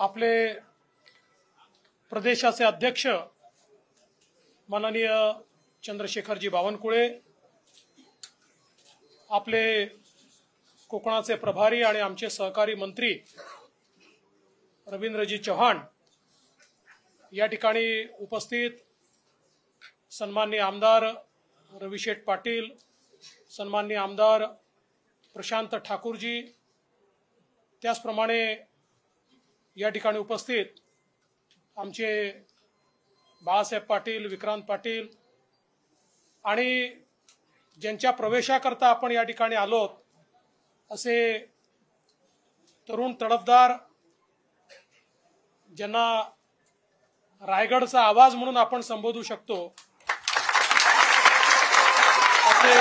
आपले प्रदेशाचे अध्यक्ष माननीय चंद्रशेखरजी बावनकुळे आपले कोकणाचे प्रभारी आणि आमचे सहकारी मंत्री रवींद्रजी चव्हाण या ठिकाणी उपस्थित सन्मान्य आमदार रविशेठ पाटील सन्मान्य आमदार प्रशांत ठाकूरजी त्याचप्रमाणे या ठिकाणी उपस्थित आमचे बाळासाहेब पाटील विक्रांत पाटील आणि ज्यांच्या प्रवेशाकरता आपण या ठिकाणी आलोत असे तरुण तडफदार ज्यांना रायगडचा आवाज म्हणून आपण संबोधू शकतो असे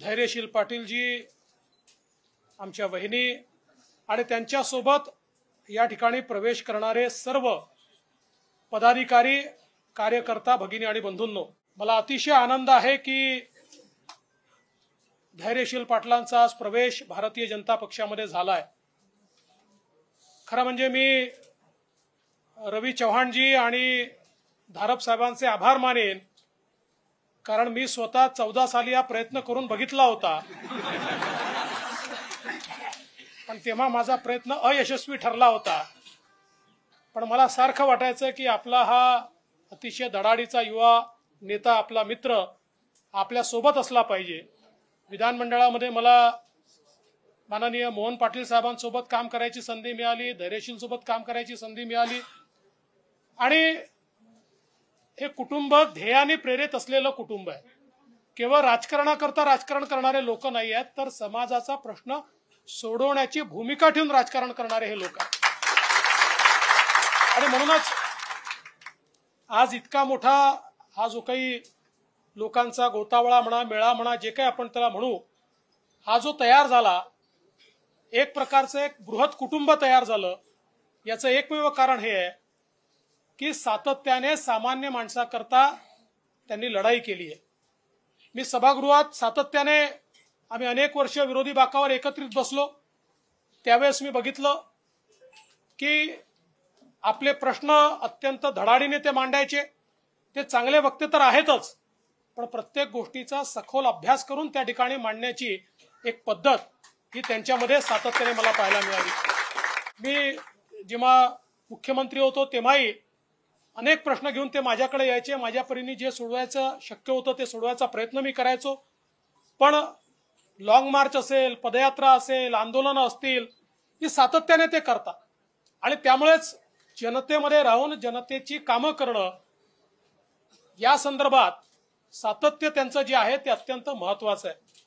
धैर्यशील जी, आमच्या वहिनी आणि त्यांच्यासोबत या ठिकाणी प्रवेश करणारे सर्व पदाधिकारी कार्यकर्ता भगिनी आणि बंधूंनो मला अतिशय आनंद आहे की धैर्यशील पाटलांचा आज प्रवेश भारतीय जनता पक्षामध्ये झालाय खरं म्हणजे मी रवी चव्हाणजी आणि धारप साहेबांचे आभार मानेन कारण मी स्वतः चौदा साली हा प्रयत्न करून बघितला होता पण तेव्हा माझा प्रयत्न अयशस्वी ठरला होता पण मला सारखं वाटायचं की आपला हा अतिशय दडाडीचा युवा नेता आपला मित्र आपल्या सोबत असला पाहिजे विधानमंडळामध्ये मला माननीय मोहन पाटील साहेबांसोबत काम करायची संधी मिळाली सोबत काम करायची संधी मिळाली आणि हे कुटुंब ध्येयाने प्रेरित असलेलं कुटुंब आहे केवळ राजकारणाकरता राजकारण करणारे लोक नाही आहेत तर समाजाचा प्रश्न सोडवण्याची भूमिका ठेवून राजकारण करणारे हे लोक आणि म्हणूनच आज इतका मोठा हा जो काही लोकांचा गोतावळा म्हणा मेळा म्हणा जे काही आपण त्याला म्हणू हा जो तयार झाला एक प्रकारचं एक बृहत कुटुंब तयार झालं याचं एकमेव कारण हे आहे की सातत्याने सामान्य माणसाकरता त्यांनी लढाई केली आहे मी सभागृहात सातत्याने आम्ही अनेक वर्ष विरोधी बाकावर एकत्रित बसलो त्यावेळेस मी बघितलं की आपले प्रश्न अत्यंत धडाडीने ते मांडायचे ते चांगले वक्ते तर आहेतच पण प्रत्येक गोष्टीचा सखोल अभ्यास करून त्या ठिकाणी मांडण्याची एक पद्धत ही त्यांच्यामध्ये सातत्याने मला पाहायला मिळाली मी जेव्हा मुख्यमंत्री होतो तेव्हाही अनेक प्रश्न घेऊन ते माझ्याकडे यायचे माझ्या परीने जे सोडवायचं शक्य होतं ते सोडवायचा प्रयत्न मी करायचो पण लाँग मार्च असेल पदयात्रा असेल आंदोलन असतील ही सातत्याने ते करतात आणि त्यामुळेच जनतेमध्ये राहून जनतेची कामं करणं या संदर्भात सातत्य त्यांचं जे आहे ते अत्यंत महत्वाचं आहे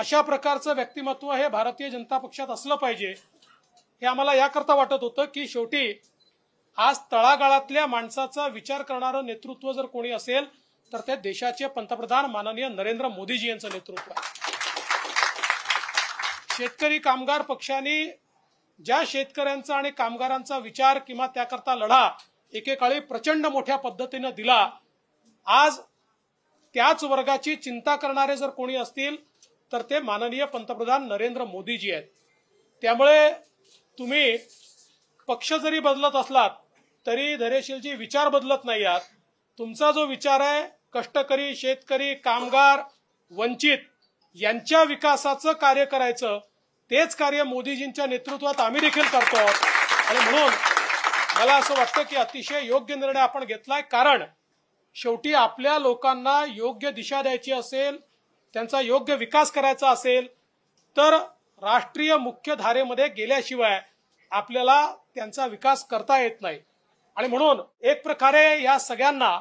अशा प्रकारचं व्यक्तिमत्व हे भारतीय जनता पक्षात असलं पाहिजे हे आम्हाला याकरता वाटत होतं की शेवटी आज तळागाळातल्या माणसाचा विचार करणारं नेतृत्व जर कोणी असेल तर ते देशाचे पंतप्रधान माननीय नरेंद्र मोदीजी यांचं नेतृत्व आहे शेतकरी कामगार पक्षाने ज्या शेतकऱ्यांचा आणि कामगारांचा विचार किंवा त्याकरता लढा एकेकाळी प्रचंड मोठ्या पद्धतीनं दिला आज त्याच वर्गाची चिंता करणारे जर कोणी असतील तर ते माननीय पंतप्रधान नरेंद्र मोदीजी आहेत त्यामुळे तुम्ही पक्ष जरी बदलत असलात तरी धरेशीलजी विचार बदलत नाही आहात तुमचा जो विचार आहे कष्टकरी शेतकरी कामगार वंचित यांच्या विकासाचं कार्य करायचं तेच कार्य मोदीजींच्या नेतृत्वात आम्ही देखील करतो आणि म्हणून मला असं वाटतं की अतिशय योग्य निर्णय आपण घेतलाय कारण शेवटी आपल्या लोकांना योग्य दिशा द्यायची असेल त्यांचा योग्य विकास करायचा असेल तर राष्ट्रीय मुख्य धारेमध्ये गेल्याशिवाय आपल्याला त्यांचा विकास करता येत नाही आणि म्हणून एक प्रकारे या सगळ्यांना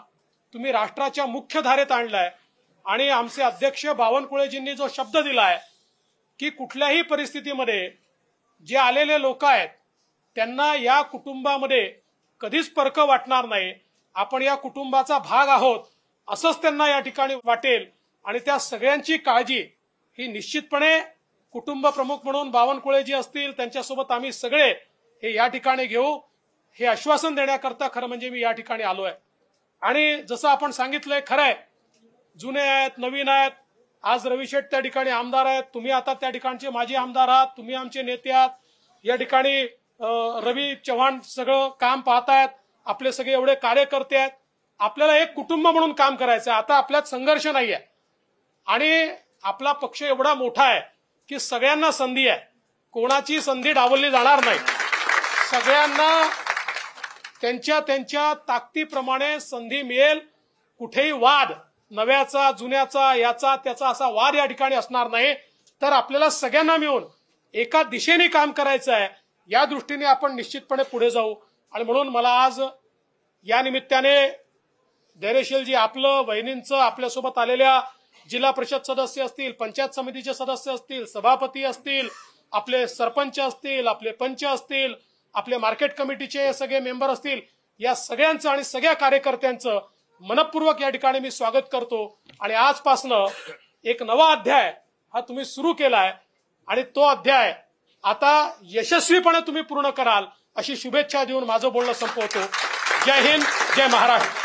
तुम्ही राष्ट्राच्या मुख्य धारेत आणलाय आणि आमचे अध्यक्ष बावनकुळेजींनी जो शब्द दिला आहे की कुठल्याही परिस्थितीमध्ये जे आलेले लोक आहेत त्यांना या कुटुंबामध्ये कधीच फर्क वाटणार नाही आपण या कुटुंबाचा भाग आहोत असंच त्यांना या ठिकाणी वाटेल आणि त्या सगळ्यांची काळजी ही निश्चितपणे कुटुंब प्रमुख म्हणून बावनकुळेजी असतील त्यांच्यासोबत आम्ही सगळे हे या ठिकाणी घेऊ हे आश्वासन देण्याकरता खरं म्हणजे मी या ठिकाणी आलो आहे आणि जसं आपण सांगितलंय खरंय जुने आहेत नवीन आहेत आज रवी शेठ त्या ठिकाणी आमदार आहेत तुम्ही आता त्या ठिकाणचे माजी आमदार आहात तुम्ही आमचे नेते आहात या ठिकाणी रवी चव्हाण सगळं काम पाहतायत आपले सगळे एवढे कार्यकर्ते आहेत आपल्याला एक कुटुंब म्हणून काम करायचं आहे आता आपल्यात संघर्ष नाही आहे आणि आपला पक्ष एवढा मोठा आहे की सगळ्यांना संधी आहे कोणाची संधी डावलली जाणार नाही सगळ्यांना त्यांच्या त्यांच्या ताकदीप्रमाणे संधी मिळेल कुठेही वाद नव्याचा जुन्याचा याचा त्याचा असा वाद या ठिकाणी असणार नाही तर आपल्याला सगळ्यांना मिळून एका दिशेने काम करायचं आहे या दृष्टीने आपण निश्चितपणे पुढे जाऊ आणि म्हणून मला आज या निमित्ताने धैर्यशीलजी आपलं वहिनींचं आपल्यासोबत आलेल्या जिल्हा परिषद सदस्य असतील पंचायत समितीचे सदस्य असतील सभापती असतील आपले सरपंच असतील आपले पंच असतील आपले मार्केट कमिटीचे सगळे मेंबर असतील या सगळ्यांचं आणि सगळ्या कार्यकर्त्यांचं मनपूर्वक या ठिकाणी मी स्वागत करतो आणि आजपासनं एक नवा अध्याय हा तुम्ही सुरू केलाय आणि तो अध्याय आता यशस्वीपणे तुम्ही पूर्ण कराल अशी शुभेच्छा देऊन माझं बोलणं संपवतो जय हिंद जय महाराष्ट्र